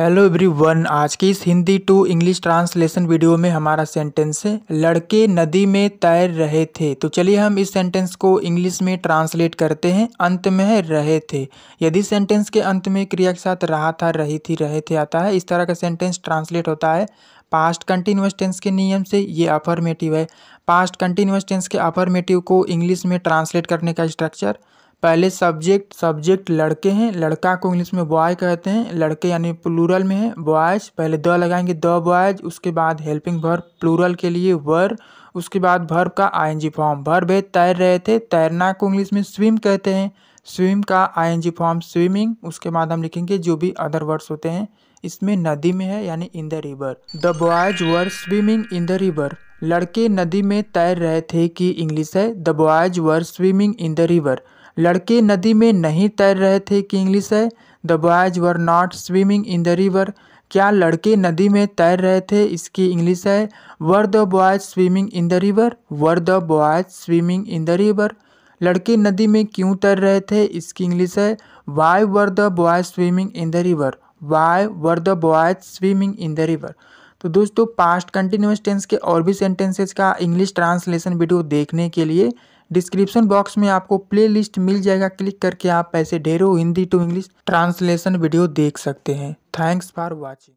hello everyone आज की इस Hindi to English translation video में हमारा सेंटेंस है लड़के नदी में तैर रहे थे तो चलिए हम इस सेंटेंस को इंग्लिश में ट्रांसलेट करते हैं अंत में है रहे थे यदि सेंटेंस के अंत में क्रिया के साथ रहा था रही थी रहे थे आता है इस तरह का सेंटेंस ट्रांसलेट होता है पास्ट कंटिन्यूस टेंस के नियम से ये अफर्मेटिव है पास्ट कंटिन्यूस टेंस के अफर्मेटिव को इंग्लिश में ट्रांसलेट करने का स्ट्रक्चर पहले सब्जेक्ट सब्जेक्ट लड़के हैं लड़का को इंग्लिश में बॉय कहते हैं लड़के यानी प्लूरल में है बॉयज पहले द लगाएंगे द बॉयज उसके बाद हेल्पिंग भर प्लूरल के लिए वर उसके बाद वर्ब का आईएनजी फॉर्म वर्ब है तैर रहे थे तैरना को इंग्लिश में स्विम कहते हैं स्विम का आईएनजी फॉर्म स्विमिंग उसके बाद हम लिखेंगे जो भी अदर वर्ड्स होते हैं इसमें नदी में है यानी in the river the boys were swimming in the river लड़के नदी में तैर रहे थे कि इंग्लिश है the boys were swimming in the river लड़के नदी में नहीं तैर रहे थे कि इंग्लिश है the boys were not swimming in the river क्या लड़के नदी में तैर रहे थे इसकी इंग्लिश है were the boys swimming in the river were the boys swimming in the river लड़के नदी में क्यों तैर रहे थे इसकी इंग्लिश है why were the boys swimming in the river why were the boys swimming in the river तो दोस्तों पास्ट कंटिन्यूस टेंस के और भी सेंटेंसेस का इंग्लिश ट्रांसलेशन वीडियो देखने के लिए डिस्क्रिप्शन बॉक्स में आपको प्ले लिस्ट मिल जाएगा क्लिक करके आप ऐसे ढेरों Hindi to English translation video देख सकते हैं थैंक्स फॉर वॉचिंग